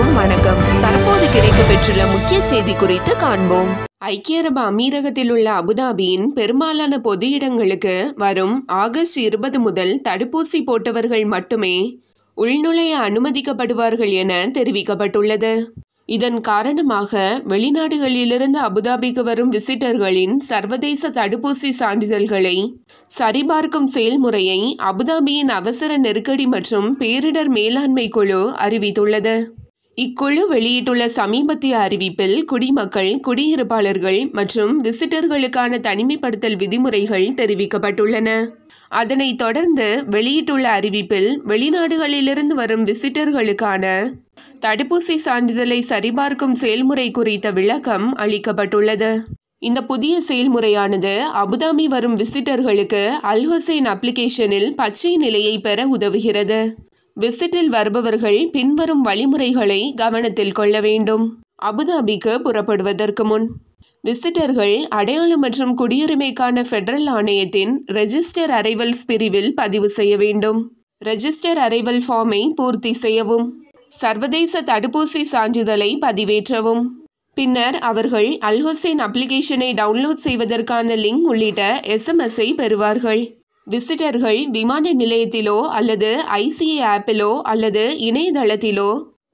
அனைவருக்கும் வணக்கம் தற்போது கிடைக்கப்பெற்றுள்ள முக்கிய செய்தி குறித்து காண்போம் ஐக்கிய அரபு அமீரகத்தில் உள்ள அபுதாபியின் பெரும்பாலான பொது இடங்களுக்கு வரும் ஆகஸ்ட் இருபது முதல் தடுப்பூசி போட்டவர்கள் மட்டுமே உள்நுழைய அனுமதிக்கப்படுவார்கள் என தெரிவிக்கப்பட்டுள்ளது இதன் காரணமாக வெளிநாடுகளிலிருந்து அபுதாபிக்கு வரும் விசிட்டர்களின் சர்வதேச தடுப்பூசி சான்றிதழ்களை சரிபார்க்கும் செயல்முறையை அபுதாபியின் அவசர நெருக்கடி மற்றும் பேரிடர் மேலாண்மை குழு அறிவித்துள்ளது இக்குழு வெளியிட்டுள்ள சமீபத்திய அறிவிப்பில் குடிமக்கள் குடியிருப்பாளர்கள் மற்றும் விசிட்டர்களுக்கான தனிமைப்படுத்தல் விதிமுறைகள் தெரிவிக்கப்பட்டுள்ளன அதனைத் தொடர்ந்து வெளியிட்டுள்ள அறிவிப்பில் வெளிநாடுகளிலிருந்து வரும் விசிட்டர்களுக்கான தடுப்பூசி சான்றிதழை சரிபார்க்கும் செயல்முறை குறித்த விளக்கம் அளிக்கப்பட்டுள்ளது இந்த புதிய செயல்முறையானது அபுதாபி வரும் விசிட்டர்களுக்கு அல்ஹொசைன் அப்ளிகேஷனில் பச்சை நிலையை பெற உதவுகிறது விசிட்டில் வருபவர்கள் பின்வரும் வழிமுறைகளை கவனத்தில் கொள்ள வேண்டும் அபுதாபிக்கு புறப்படுவதற்கு முன் விசிட்டர்கள் அடையாளம் மற்றும் குடியுரிமைக்கான ஃபெடரல் ஆணையத்தின் ரெஜிஸ்டர் அரைவல்ஸ் பிரிவில் பதிவு செய்ய வேண்டும் ரெஜிஸ்டர் அரைவல் ஃபார்மை பூர்த்தி செய்யவும் சர்வதேச தடுப்பூசி சான்றிதழை பதிவேற்றவும் பின்னர் அவர்கள் அல்ஹொசேன் அப்ளிகேஷனை டவுன்லோட் செய்வதற்கான லிங்க் உள்ளிட்ட எஸ்எம்எஸ்ஸை பெறுவார்கள் விசிட்டர்கள் விமான நிலையத்திலோ அல்லது ஐசிஏ ஆப்பிலோ அல்லது இணையதளத்திலோ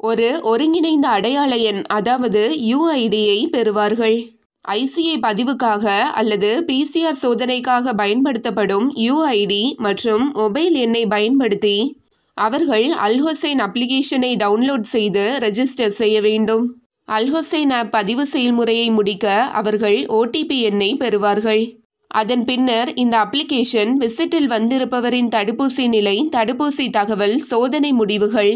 ஒரு ஒருங்கிணைந்த அடையாள எண் அதாவது யுஐடியை பெறுவார்கள் ஐசிஐ பதிவுக்காக அல்லது பிசிஆர் சோதனைக்காக பயன்படுத்தப்படும் யுஐடி மற்றும் மொபைல் எண்ணை பயன்படுத்தி அவர்கள் அல்ஹொசைன் அப்ளிகேஷனை டவுன்லோட் செய்து ரெஜிஸ்டர் செய்ய வேண்டும் அல்ஹொசைன் ஆப் பதிவு செயல்முறையை முடிக்க அவர்கள் ஓடிபி எண்ணை பெறுவார்கள் அதன் பின்னர் இந்த அப்ளிகேஷன் விசிட்டில் வந்திருப்பவரின் தடுப்பூசி நிலை தடுப்பூசி தகவல் சோதனை முடிவுகள்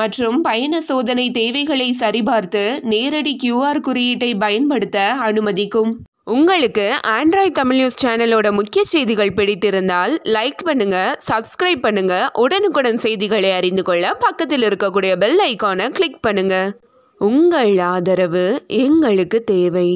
மற்றும் பயண சோதனை தேவைகளை சரிபார்த்து நேரடி கியூஆர் குறியீட்டை பயன்படுத்த அனுமதிக்கும் உங்களுக்கு ஆண்ட்ராய்ட் தமிழ் நியூஸ் சேனலோட முக்கிய செய்திகள் பிடித்திருந்தால் லைக் பண்ணுங்க சப்ஸ்கிரைப் பண்ணுங்க உடனுக்குடன் செய்திகளை அறிந்து கொள்ள பக்கத்தில் இருக்கக்கூடிய பெல் ஐக்கானை கிளிக் பண்ணுங்க உங்கள் ஆதரவு எங்களுக்கு தேவை